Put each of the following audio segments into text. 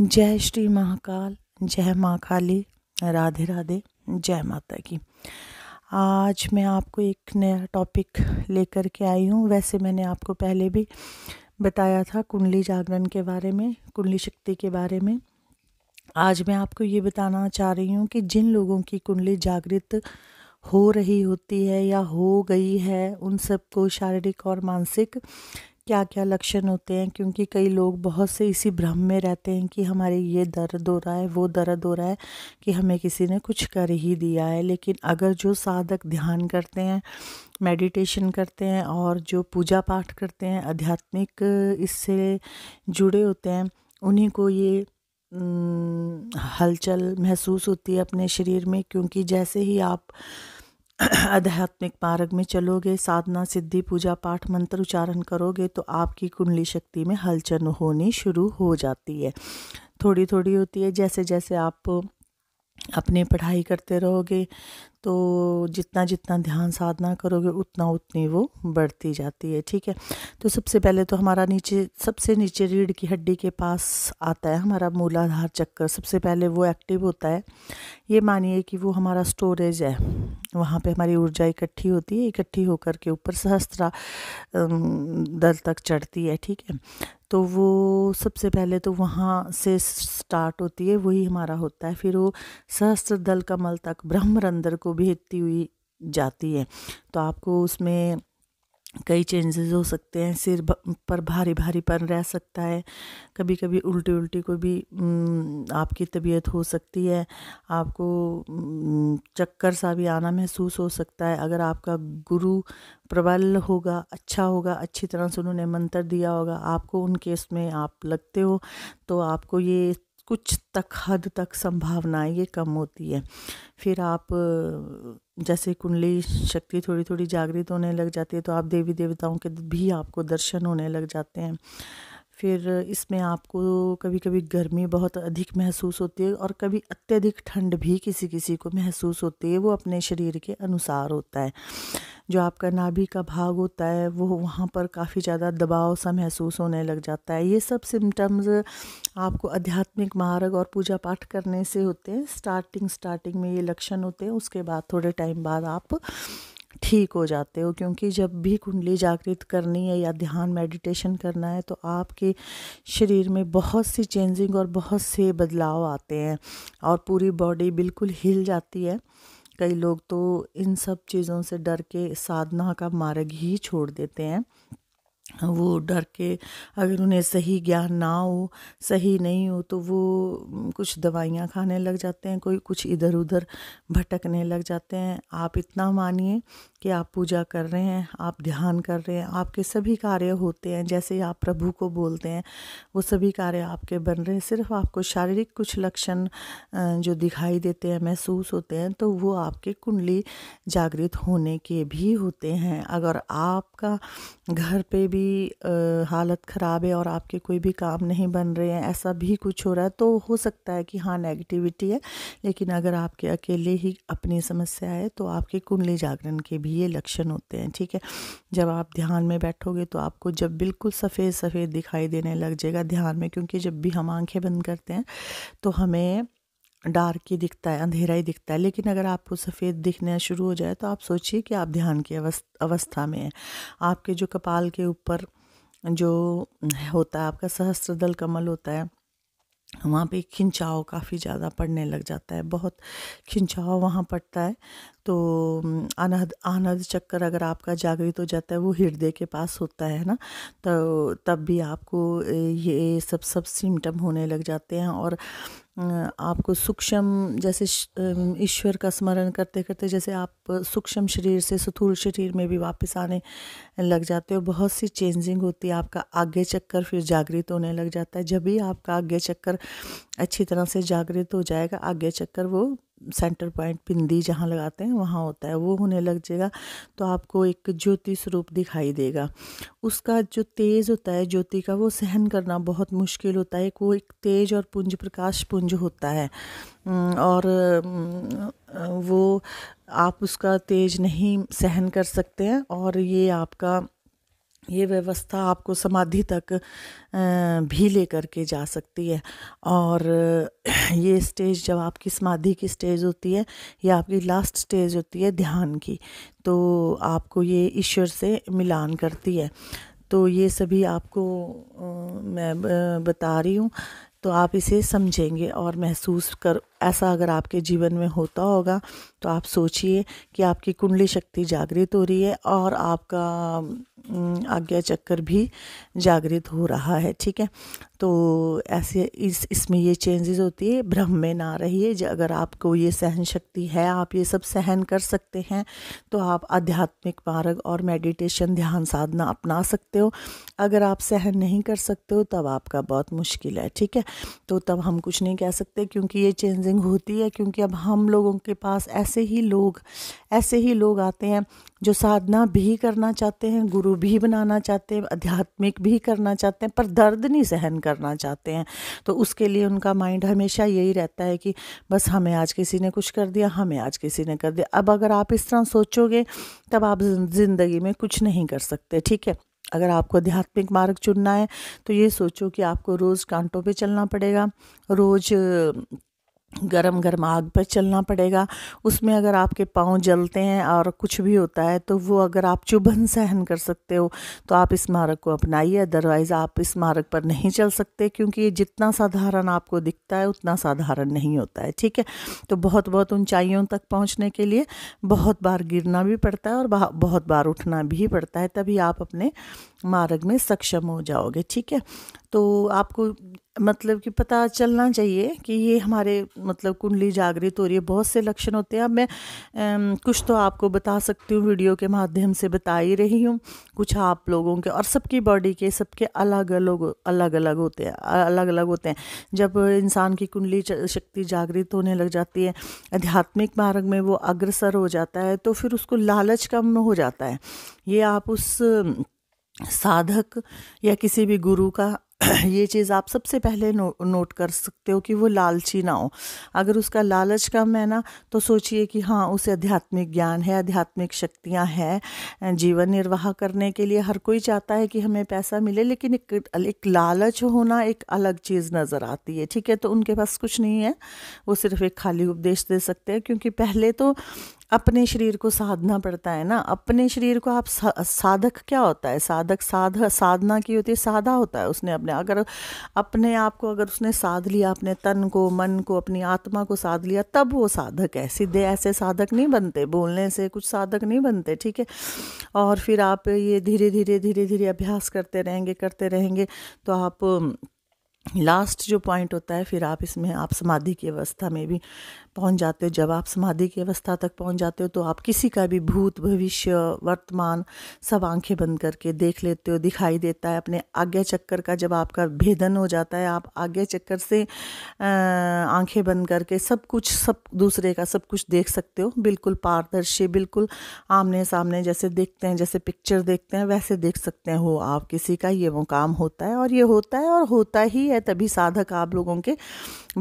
जय श्री महाकाल जय माँ काली राधे राधे जय माता की आज मैं आपको एक नया टॉपिक लेकर के आई हूँ वैसे मैंने आपको पहले भी बताया था कुंडली जागरण के बारे में कुंडली शक्ति के बारे में आज मैं आपको ये बताना चाह रही हूँ कि जिन लोगों की कुंडली जागृत हो रही होती है या हो गई है उन सबको शारीरिक और मानसिक क्या क्या लक्षण होते हैं क्योंकि कई लोग बहुत से इसी भ्रम में रहते हैं कि हमारे ये दर्द हो रहा है वो दर्द हो रहा है कि हमें किसी ने कुछ कर ही दिया है लेकिन अगर जो साधक ध्यान करते हैं मेडिटेशन करते हैं और जो पूजा पाठ करते हैं आध्यात्मिक इससे जुड़े होते हैं उन्हीं को ये हलचल महसूस होती है अपने शरीर में क्योंकि जैसे ही आप आध्यात्मिक मार्ग में चलोगे साधना सिद्धि पूजा पाठ मंत्र उच्चारण करोगे तो आपकी कुंडली शक्ति में हलचल होनी शुरू हो जाती है थोड़ी थोड़ी होती है जैसे जैसे आप अपनी पढ़ाई करते रहोगे तो जितना जितना ध्यान साधना करोगे उतना उतनी वो बढ़ती जाती है ठीक है तो सबसे पहले तो हमारा नीचे सबसे नीचे रीढ़ की हड्डी के पास आता है हमारा मूलाधार चक्कर सबसे पहले वो एक्टिव होता है ये मानिए कि वो हमारा स्टोरेज है वहाँ पे हमारी ऊर्जा इकट्ठी होती है इकट्ठी होकर के ऊपर सहस्त्रा दल तक चढ़ती है ठीक है तो वो सबसे पहले तो वहाँ से स्टार्ट होती है वही हमारा होता है फिर वो सहस्त्र दल कमल तक ब्रह्मरंद्र को को भेजती हुई जाती है तो आपको उसमें कई चेंजेस हो सकते हैं सिर पर भारी भारीपन रह सकता है कभी कभी उल्टी उल्टी को भी आपकी तबीयत हो सकती है आपको चक्कर सा भी आना महसूस हो सकता है अगर आपका गुरु प्रबल होगा अच्छा होगा अच्छी तरह से उन्होंने मंत्र दिया होगा आपको उनके इसमें आप लगते हो तो आपको ये कुछ तक हद तक संभावनाएं ये कम होती है फिर आप जैसे कुंडली शक्ति थोड़ी थोड़ी जागृत होने लग जाती है तो आप देवी देवताओं के भी आपको दर्शन होने लग जाते हैं फिर इसमें आपको कभी कभी गर्मी बहुत अधिक महसूस होती है और कभी अत्यधिक ठंड भी किसी किसी को महसूस होती है वो अपने शरीर के अनुसार होता है जो आपका नाभि का भाग होता है वो वहाँ पर काफ़ी ज़्यादा दबाव सा महसूस होने लग जाता है ये सब सिम्टम्स आपको आध्यात्मिक मार्ग और पूजा पाठ करने से होते हैं स्टार्टिंग स्टार्टिंग में ये लक्षण होते हैं उसके बाद थोड़े टाइम बाद आप ठीक हो जाते हो क्योंकि जब भी कुंडली जागृत करनी है या ध्यान मेडिटेशन करना है तो आपके शरीर में बहुत सी चेंजिंग और बहुत से बदलाव आते हैं और पूरी बॉडी बिल्कुल हिल जाती है कई लोग तो इन सब चीज़ों से डर के साधना का मार्ग ही छोड़ देते हैं वो डर के अगर उन्हें सही ज्ञान ना हो सही नहीं हो तो वो कुछ दवाइयाँ खाने लग जाते हैं कोई कुछ इधर उधर भटकने लग जाते हैं आप इतना मानिए कि आप पूजा कर रहे हैं आप ध्यान कर रहे हैं आपके सभी कार्य होते हैं जैसे आप प्रभु को बोलते हैं वो सभी कार्य आपके बन रहे हैं सिर्फ आपको शारीरिक कुछ लक्षण जो दिखाई देते हैं महसूस होते हैं तो वो आपके कुंडली जागृत होने के भी होते हैं अगर आपका घर पर भी भी हालत ख़राब है और आपके कोई भी काम नहीं बन रहे हैं ऐसा भी कुछ हो रहा है तो हो सकता है कि हाँ नेगेटिविटी है लेकिन अगर आपके अकेले ही अपनी समस्या है तो आपके कुंडली जागरण के भी ये लक्षण होते हैं ठीक है जब आप ध्यान में बैठोगे तो आपको जब बिल्कुल सफ़ेद सफ़ेद दिखाई देने लग जाएगा ध्यान में क्योंकि जब भी हम आंखें बंद करते हैं तो हमें डार्क ही दिखता है अंधेरा ही दिखता है लेकिन अगर आपको सफ़ेद दिखना शुरू हो जाए तो आप सोचिए कि आप ध्यान की अवस्था में हैं आपके जो कपाल के ऊपर जो होता है आपका सहस्त्रदल कमल होता है वहाँ पे खिंचाव काफ़ी ज़्यादा पड़ने लग जाता है बहुत खिंचाव वहाँ पड़ता है तो अनहद आनद चक्कर अगर आपका जागृत हो जाता है वो हृदय के पास होता है ना तो तब भी आपको ये सब सब सिम्टम होने लग जाते हैं और आपको सूक्ष्म जैसे ईश्वर का स्मरण करते करते जैसे आप सूक्ष्म शरीर से सुथूल शरीर में भी वापस आने लग जाते हो बहुत सी चेंजिंग होती है आपका आगे चक्कर फिर जागृत होने लग जाता है जब भी आपका आगे चक्कर अच्छी तरह से जागृत हो जाएगा आगे चक्कर वो सेंटर पॉइंट पिंदी जहाँ लगाते हैं वहाँ होता है वो होने लग जाएगा तो आपको एक ज्योति स्वरूप दिखाई देगा उसका जो तेज़ होता है ज्योति का वो सहन करना बहुत मुश्किल होता है वो एक तेज और पुंज प्रकाश पुंज होता है और वो आप उसका तेज नहीं सहन कर सकते हैं और ये आपका ये व्यवस्था आपको समाधि तक भी ले करके जा सकती है और ये स्टेज जब आपकी समाधि की स्टेज होती है या आपकी लास्ट स्टेज होती है ध्यान की तो आपको ये ईश्वर से मिलान करती है तो ये सभी आपको मैं बता रही हूँ तो आप इसे समझेंगे और महसूस कर ऐसा अगर आपके जीवन में होता होगा तो आप सोचिए कि आपकी कुंडली शक्ति जागृत हो रही है और आपका हम्म, आज्ञा चक्कर भी जागृत हो रहा है ठीक है तो ऐसे इस इसमें ये चेंजेस होती है भ्रम में ना रहिए अगर आपको ये सहन शक्ति है आप ये सब सहन कर सकते हैं तो आप आध्यात्मिक मार्ग और मेडिटेशन ध्यान साधना अपना सकते हो अगर आप सहन नहीं कर सकते हो तब आपका बहुत मुश्किल है ठीक है तो तब हम कुछ नहीं कह सकते क्योंकि ये चेंजिंग होती है क्योंकि अब हम लोगों के पास ऐसे ही लोग ऐसे ही लोग आते हैं जो साधना भी करना चाहते हैं गुरु भी बनाना चाहते हैं आध्यात्मिक भी करना चाहते हैं पर दर्द नहीं सहन कर करना चाहते हैं तो उसके लिए उनका माइंड हमेशा यही रहता है कि बस हमें आज किसी ने कुछ कर दिया हमें आज किसी ने कर दिया अब अगर आप इस तरह सोचोगे तब आप ज़िंदगी में कुछ नहीं कर सकते ठीक है अगर आपको आध्यात्मिक मार्ग चुनना है तो ये सोचो कि आपको रोज़ कांटों पे चलना पड़ेगा रोज़ गरम गरम आग पर चलना पड़ेगा उसमें अगर आपके पाँव जलते हैं और कुछ भी होता है तो वो अगर आप चुभन सहन कर सकते हो तो आप इस मार्ग को अपनाइए अदरवाइज़ आप इस मार्ग पर नहीं चल सकते क्योंकि ये जितना साधारण आपको दिखता है उतना साधारण नहीं होता है ठीक है तो बहुत बहुत ऊंचाइयों तक पहुँचने के लिए बहुत बार गिरना भी पड़ता है और बहुत बार उठना भी पड़ता है तभी आप अपने मार्ग में सक्षम हो जाओगे ठीक है तो आपको मतलब कि पता चलना चाहिए कि ये हमारे मतलब कुंडली जागृत हो रही है बहुत से लक्षण होते हैं अब मैं कुछ तो आपको बता सकती हूँ वीडियो के माध्यम से बता ही रही हूँ कुछ आप लोगों के और सबकी बॉडी के सबके अलग अलग अलग अलग होते हैं अलग अलग होते हैं जब इंसान की कुंडली शक्ति जागृत होने लग जाती है आध्यात्मिक मार्ग में वो अग्रसर हो जाता है तो फिर उसको लालच कम हो जाता है ये आप उस साधक या किसी भी गुरु का ये चीज़ आप सबसे पहले नो, नोट कर सकते हो कि वो लालची ना हो अगर उसका लालच कम है ना तो सोचिए कि हाँ उसे आध्यात्मिक ज्ञान है आध्यात्मिक शक्तियाँ हैं जीवन निर्वाह करने के लिए हर कोई चाहता है कि हमें पैसा मिले लेकिन एक, एक लालच होना एक अलग चीज़ नज़र आती है ठीक है तो उनके पास कुछ नहीं है वो सिर्फ एक खाली उपदेश दे सकते हैं क्योंकि पहले तो अपने शरीर को साधना पड़ता है ना अपने शरीर को आप सा, साधक क्या होता है साधक साध साधना की होती है साधा होता है उसने अपने अगर अपने आप को अगर उसने साध लिया अपने तन को मन को अपनी आत्मा को साध लिया तब वो साधक है सीधे ऐसे साधक नहीं बनते बोलने से कुछ साधक नहीं बनते ठीक है और फिर आप ये धीरे धीरे धीरे धीरे अभ्यास करते रहेंगे करते रहेंगे तो आप लास्ट जो पॉइंट होता है फिर आप इसमें आप समाधि की अवस्था में भी पहुंच जाते हो जब आप समाधि की अवस्था तक पहुंच जाते हो तो आप किसी का भी भूत भविष्य वर्तमान सब आंखें बंद करके देख लेते हो दिखाई देता है अपने आज्ञा चक्कर का जब आपका भेदन हो जाता है आप आज्ञा चक्कर से आंखें बंद करके सब कुछ सब दूसरे का सब कुछ देख सकते हो बिल्कुल पारदर्शी बिल्कुल आमने सामने जैसे देखते हैं जैसे पिक्चर देखते हैं वैसे देख सकते हैं हो आप किसी का ये वो काम होता है और ये होता है और होता ही है तभी साधक आप लोगों के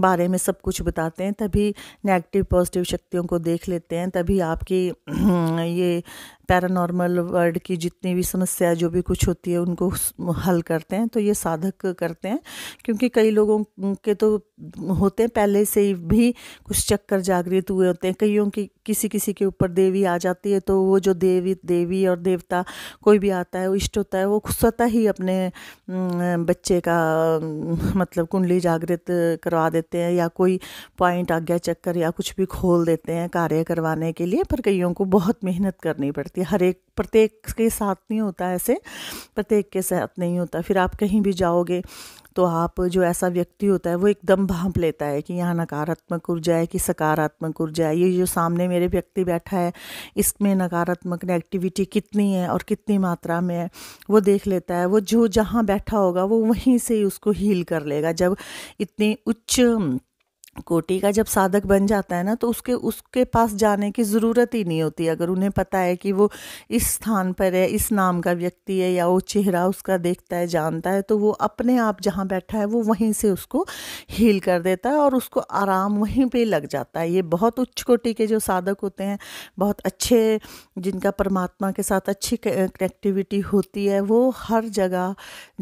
बारे में सब कुछ बताते हैं तभी नेगेटिव पॉजिटिव शक्तियों को देख लेते हैं तभी आपकी ये पैरानॉर्मल वर्ड की जितनी भी समस्या जो भी कुछ होती है उनको हल करते हैं तो ये साधक करते हैं क्योंकि कई लोगों के तो होते हैं पहले से ही भी कुछ चक्कर जागृत हुए होते हैं कईयों की किसी किसी के ऊपर देवी आ जाती है तो वो जो देवी देवी और देवता कोई भी आता है वो इष्ट होता है वो स्वतः ही अपने बच्चे का मतलब कुंडली जागृत करवा देते हैं या कोई पॉइंट आज्ञा चक्कर या कुछ भी खोल देते हैं कार्य करवाने के लिए पर कईयों को बहुत मेहनत करनी पड़ती सकती हर एक प्रत्येक के साथ नहीं होता ऐसे प्रत्येक के साथ नहीं होता फिर आप कहीं भी जाओगे तो आप जो ऐसा व्यक्ति होता है वो एकदम भांप लेता है कि यहाँ नकारात्मक ऊर्जा है कि सकारात्मक ऊर्जा है ये जो सामने मेरे व्यक्ति बैठा है इसमें नकारात्मक नेगेटिविटी कितनी है और कितनी मात्रा में है वो देख लेता है वो जो जहाँ बैठा होगा वो वहीं से उसको हील कर लेगा जब इतनी उच्च कोटी का जब साधक बन जाता है ना तो उसके उसके पास जाने की ज़रूरत ही नहीं होती अगर उन्हें पता है कि वो इस स्थान पर है इस नाम का व्यक्ति है या वो चेहरा उसका देखता है जानता है तो वो अपने आप जहाँ बैठा है वो वहीं से उसको हील कर देता है और उसको आराम वहीं पे लग जाता है ये बहुत उच्च कोटि के जो साधक होते हैं बहुत अच्छे जिनका परमात्मा के साथ अच्छी कनेक्टिविटी होती है वो हर जगह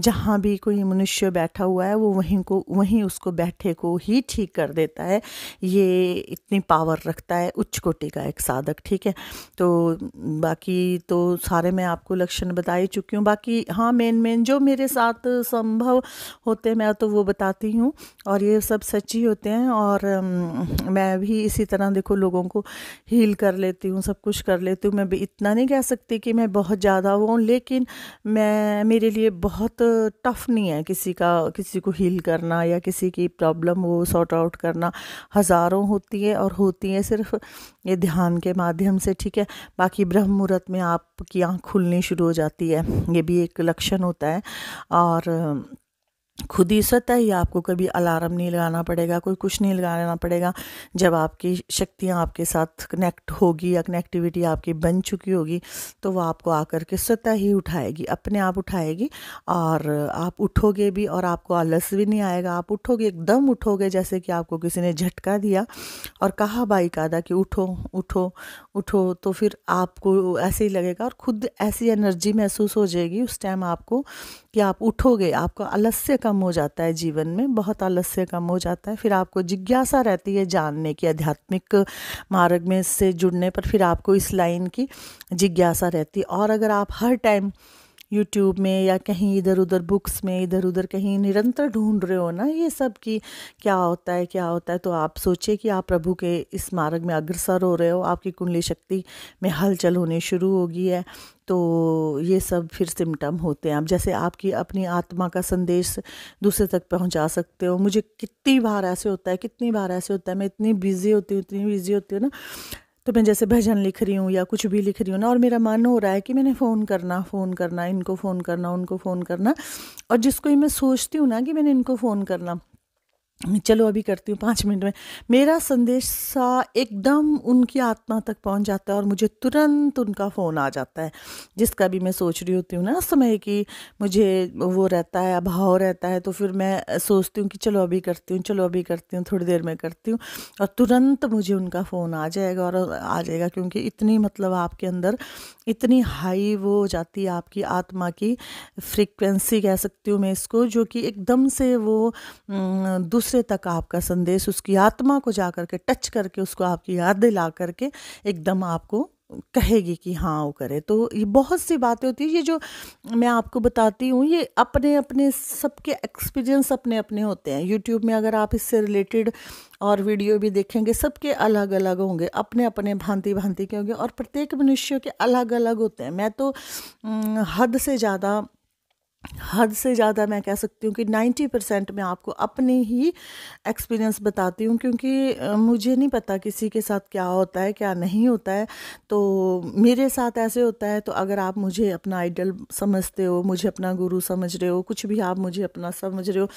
जहाँ भी कोई मनुष्य बैठा हुआ है वो वहीं को वहीं उसको बैठे को ही ठीक कर देता देता है ये इतनी पावर रखता है उच्च कोटि का एक साधक ठीक है तो बाकी तो सारे मैं आपको लक्षण बता ही चुकी हूँ बाकी हाँ मेन मेन जो मेरे साथ संभव होते हैं मैं तो वो बताती हूँ और ये सब सच ही होते हैं और मैं भी इसी तरह देखो लोगों को हील कर लेती हूँ सब कुछ कर लेती हूँ मैं भी इतना नहीं कह सकती कि मैं बहुत ज़्यादा हूँ लेकिन मैं मेरे लिए बहुत टफ नहीं है किसी का किसी को हील करना या किसी की प्रॉब्लम वो सॉर्ट आउट करना करना हज़ारों होती है और होती है सिर्फ ये ध्यान के माध्यम से ठीक है बाकी ब्रह्म मुहूर्त में आपकी आँख खुलनी शुरू हो जाती है ये भी एक लक्षण होता है और खुद ही स्वतः ही आपको कभी अलार्म नहीं लगाना पड़ेगा कोई कुछ नहीं लगाना पड़ेगा जब आपकी शक्तियाँ आपके साथ कनेक्ट होगी या कनेक्टिविटी आपकी बन चुकी होगी तो वो आपको आकर के स्वतः ही उठाएगी अपने आप उठाएगी और आप उठोगे भी और आपको आलस भी नहीं आएगा आप उठोगे एकदम उठोगे जैसे कि आपको किसी ने झटका दिया और कहा बाई कादा कि उठो उठो उठो तो फिर आपको ऐसे ही लगेगा और खुद ऐसी एनर्जी महसूस हो जाएगी उस टाइम आपको कि आप उठोगे आपको आलस्य कम हो जाता है जीवन में बहुत आलस्य कम हो जाता है फिर आपको जिज्ञासा रहती है जानने की आध्यात्मिक मार्ग में इससे जुड़ने पर फिर आपको इस लाइन की जिज्ञासा रहती है और अगर आप हर टाइम यूट्यूब में या कहीं इधर उधर बुक्स में इधर उधर कहीं निरंतर ढूंढ रहे हो ना ये सब कि क्या होता है क्या होता है तो आप सोचिए कि आप प्रभु के इस मार्ग में अग्रसर हो रहे हो आपकी कुंडली शक्ति में हलचल होने शुरू होगी है तो ये सब फिर सिम्टम होते हैं आप जैसे आपकी अपनी आत्मा का संदेश दूसरे तक पहुंचा सकते हो मुझे कितनी बार ऐसे होता है कितनी बार ऐसे होता है मैं इतनी बिज़ी होती हूँ इतनी बिज़ी होती हूँ ना तो मैं जैसे भजन लिख रही हूँ या कुछ भी लिख रही हूँ ना और मेरा मन हो रहा है कि मैंने फ़ोन करना फ़ोन करना इनको फ़ोन करना उनको फ़ोन करना और जिसको ही मैं सोचती हूँ ना कि मैंने इनको फ़ोन करना चलो अभी करती हूँ पाँच मिनट में मेरा संदेश सा एकदम उनकी आत्मा तक पहुँच जाता है और मुझे तुरंत उनका फ़ोन आ जाता है जिसका भी मैं सोच रही होती हूँ ना समय कि मुझे वो रहता है अभाव रहता है तो फिर मैं सोचती हूँ कि चलो अभी करती हूँ चलो अभी करती हूँ थोड़ी देर में करती हूँ और तुरंत मुझे उनका फ़ोन आ जाएगा और आ जाएगा क्योंकि इतनी मतलब आपके अंदर इतनी हाई वो हो जाती है आपकी आत्मा की फ्रिक्वेंसी कह सकती हूँ मैं इसको जो कि एकदम से वो दूसरे दूसरे तक आपका संदेश उसकी आत्मा को जा करके टच करके उसको आपकी याद दिला करके एकदम आपको कहेगी कि हाँ वो करे तो ये बहुत सी बातें होती है ये जो मैं आपको बताती हूँ ये अपने अपने सबके एक्सपीरियंस अपने अपने होते हैं यूट्यूब में अगर आप इससे रिलेटेड और वीडियो भी देखेंगे सबके अलग अलग होंगे अपने अपने भांति भांति के होंगे और प्रत्येक मनुष्य के अलग अलग होते हैं मैं तो हद से ज़्यादा हद से ज़्यादा मैं कह सकती हूँ कि 90 परसेंट मैं आपको अपने ही एक्सपीरियंस बताती हूँ क्योंकि मुझे नहीं पता किसी के साथ क्या होता है क्या नहीं होता है तो मेरे साथ ऐसे होता है तो अगर आप मुझे अपना आइडल समझते हो मुझे अपना गुरु समझ रहे हो कुछ भी आप मुझे अपना समझ रहे हो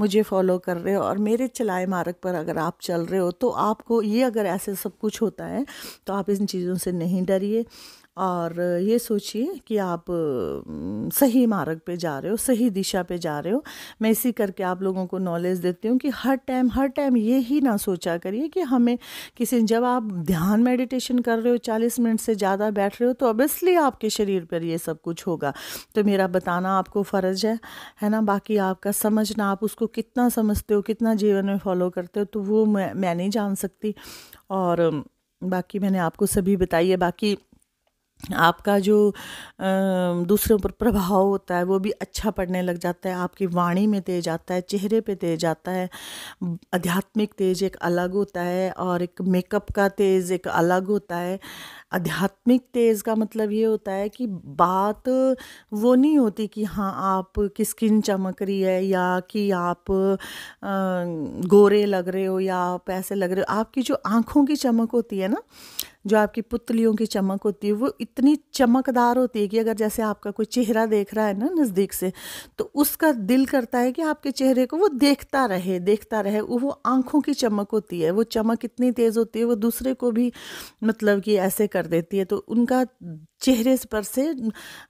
मुझे फॉलो कर रहे हो और मेरे चलाए मार्ग पर अगर आप चल रहे हो तो आपको ये अगर ऐसे सब कुछ होता है तो आप इन चीज़ों से नहीं डरिए और ये सोचिए कि आप सही मार्ग पे जा रहे हो सही दिशा पे जा रहे हो मैं इसी करके आप लोगों को नॉलेज देती हूँ कि हर टाइम हर टाइम ये ही ना सोचा करिए कि हमें किसी जब आप ध्यान मेडिटेशन कर रहे हो चालीस मिनट से ज़्यादा बैठ रहे हो तो ऑब्वियसली आपके शरीर पर ये सब कुछ होगा तो मेरा बताना आपको फ़र्ज है है ना बाकी आपका समझना आप उसको कितना समझते हो कितना जीवन में फॉलो करते हो तो वो मैं, मैं नहीं जान सकती और बाकी मैंने आपको सभी बताई है बाकी आपका जो दूसरों पर प्रभाव होता है वो भी अच्छा पड़ने लग जाता है आपकी वाणी में तेज आता है चेहरे पे तेज आता है आध्यात्मिक तेज एक अलग होता है और एक मेकअप का तेज़ एक अलग होता है आध्यात्मिक तेज़ का मतलब ये होता है कि बात वो नहीं होती कि हाँ आप की स्किन चमक रही है या कि आप गोरे लग रहे हो या आप ऐसे लग रहे हो आपकी जो आँखों की चमक होती है ना जो आपकी पुतलियों की चमक होती है वो इतनी चमकदार होती है कि अगर जैसे आपका कोई चेहरा देख रहा है ना नज़दीक से तो उसका दिल करता है कि आपके चेहरे को वो देखता रहे देखता रहे वो आँखों की चमक होती है वो चमक इतनी तेज़ होती है वो दूसरे को भी मतलब कि ऐसे कर देती है तो उनका चेहरे पर से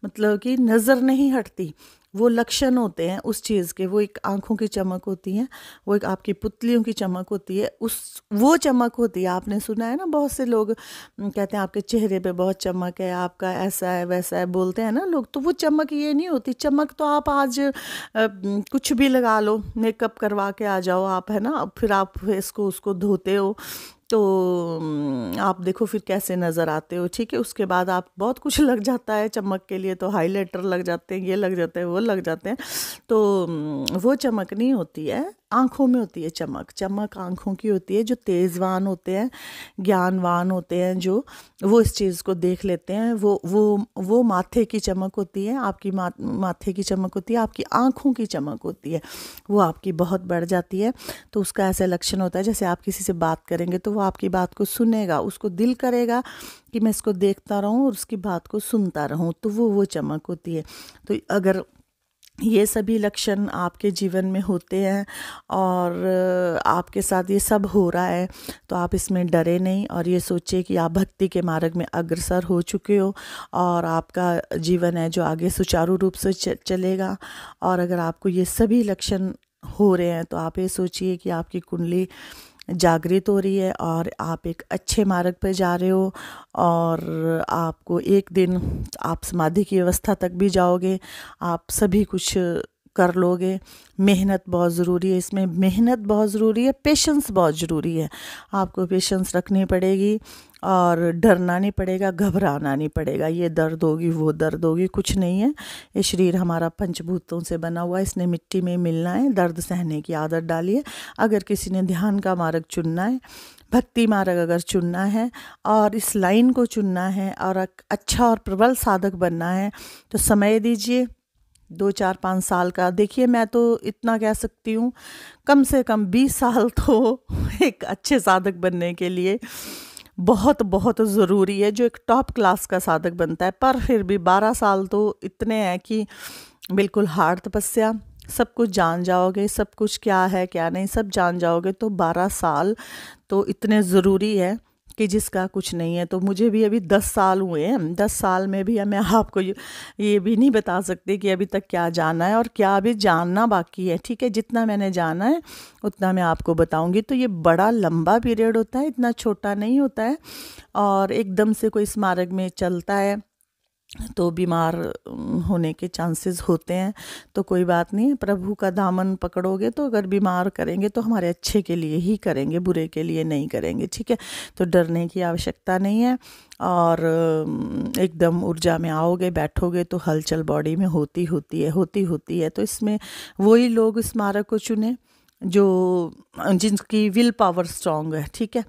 मतलब कि नज़र नहीं हटती वो लक्षण होते हैं उस चीज़ के वो एक आँखों की चमक होती है वो एक आपकी पुतलियों की चमक होती है उस वो चमक होती है आपने सुना है ना बहुत से लोग कहते हैं आपके चेहरे पे बहुत चमक है आपका ऐसा है वैसा है बोलते हैं ना लोग तो वो चमक ये नहीं होती चमक तो आप आज आ, कुछ भी लगा लो मेकअप करवा के आ जाओ आप है ना फिर आप फेस को उसको धोते हो तो आप देखो फिर कैसे नज़र आते हो ठीक है उसके बाद आप बहुत कुछ लग जाता है चमक के लिए तो हाइलाइटर लग जाते हैं ये लग जाते हैं वो लग जाते हैं तो वो चमक नहीं होती है आँखों में होती है चमक चमक आँखों की होती है जो तेज़वान होते हैं ज्ञानवान होते हैं जो वो इस चीज़ को देख लेते हैं वो वो वो माथे की चमक होती है आपकी मा, माथे की चमक होती है आपकी आँखों की चमक होती है वो आपकी बहुत बढ़ जाती है तो उसका ऐसा लक्षण होता है जैसे आप किसी से बात करेंगे तो वो आपकी बात को सुनेगा उसको दिल करेगा कि मैं इसको देखता रहूँ और उसकी बात को सुनता रहूँ तो वो वो चमक होती है तो अगर ये सभी लक्षण आपके जीवन में होते हैं और आपके साथ ये सब हो रहा है तो आप इसमें डरे नहीं और ये सोचिए कि आप भक्ति के मार्ग में अग्रसर हो चुके हो और आपका जीवन है जो आगे सुचारू रूप से चलेगा और अगर आपको ये सभी लक्षण हो रहे हैं तो आप ये सोचिए कि आपकी कुंडली जागृत हो रही है और आप एक अच्छे मार्ग पर जा रहे हो और आपको एक दिन आप समाधि की अवस्था तक भी जाओगे आप सभी कुछ कर लोगे मेहनत बहुत ज़रूरी है इसमें मेहनत बहुत ज़रूरी है पेशेंस बहुत ज़रूरी है आपको पेशेंस रखनी पड़ेगी और डरना नहीं पड़ेगा घबराना नहीं पड़ेगा ये दर्द होगी वो दर्द होगी कुछ नहीं है ये शरीर हमारा पंचभूतों से बना हुआ है इसने मिट्टी में मिलना है दर्द सहने की आदत डालिए अगर किसी ने ध्यान का मार्ग चुनना है भक्ति मार्ग अगर चुनना है और इस लाइन को चुनना है और अच्छा और प्रबल साधक बनना है तो समय दीजिए दो चार पाँच साल का देखिए मैं तो इतना कह सकती हूँ कम से कम बीस साल तो एक अच्छे साधक बनने के लिए बहुत बहुत ज़रूरी है जो एक टॉप क्लास का साधक बनता है पर फिर भी बारह साल तो इतने हैं कि बिल्कुल हार्ड तपस्या सब कुछ जान जाओगे सब कुछ क्या है क्या नहीं सब जान जाओगे तो बारह साल तो इतने ज़रूरी है कि जिसका कुछ नहीं है तो मुझे भी अभी दस साल हुए हैं दस साल में भी मैं आपको ये भी नहीं बता सकती कि अभी तक क्या जाना है और क्या अभी जानना बाकी है ठीक है जितना मैंने जाना है उतना मैं आपको बताऊंगी तो ये बड़ा लंबा पीरियड होता है इतना छोटा नहीं होता है और एकदम से कोई स्मारक में चलता है तो बीमार होने के चांसेस होते हैं तो कोई बात नहीं प्रभु का दामन पकड़ोगे तो अगर बीमार करेंगे तो हमारे अच्छे के लिए ही करेंगे बुरे के लिए नहीं करेंगे ठीक है तो डरने की आवश्यकता नहीं है और एकदम ऊर्जा में आओगे बैठोगे तो हलचल बॉडी में होती होती है होती होती है तो इसमें वही लोग स्मारक को चुने जो जिनकी विल पावर स्ट्रांग है ठीक है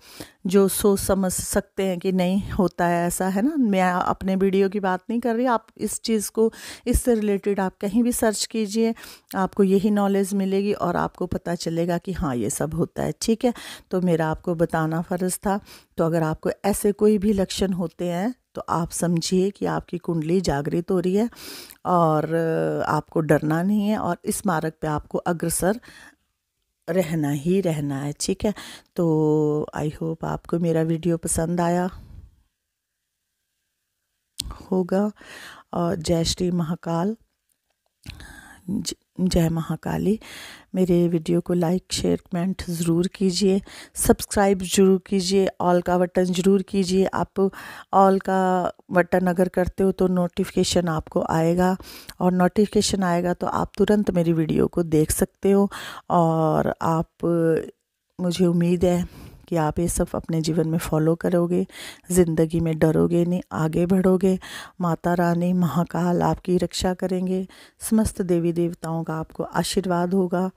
जो सोच समझ सकते हैं कि नहीं होता है ऐसा है ना मैं अपने वीडियो की बात नहीं कर रही आप इस चीज़ को इससे रिलेटेड आप कहीं भी सर्च कीजिए आपको यही नॉलेज मिलेगी और आपको पता चलेगा कि हाँ ये सब होता है ठीक है तो मेरा आपको बताना फ़र्ज़ था तो अगर आपको ऐसे कोई भी लक्षण होते हैं तो आप समझिए कि आपकी कुंडली जागृत हो रही है और आपको डरना नहीं है और इस मार्ग पे आपको अग्रसर रहना ही रहना है ठीक है तो आई होप आपको मेरा वीडियो पसंद आया होगा और जय श्री महाकाल जय महाकाली मेरे वीडियो को लाइक शेयर कमेंट ज़रूर कीजिए सब्सक्राइब जरूर कीजिए ऑल का बटन ज़रूर कीजिए आप ऑल का बटन अगर करते हो तो नोटिफिकेशन आपको आएगा और नोटिफिकेशन आएगा तो आप तुरंत मेरी वीडियो को देख सकते हो और आप मुझे उम्मीद है कि आप ये सब अपने जीवन में फॉलो करोगे ज़िंदगी में डरोगे नहीं आगे बढ़ोगे माता रानी महाकाल आपकी रक्षा करेंगे समस्त देवी देवताओं का आपको आशीर्वाद होगा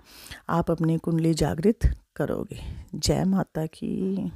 आप अपनी कुंडली जागृत करोगे जय माता की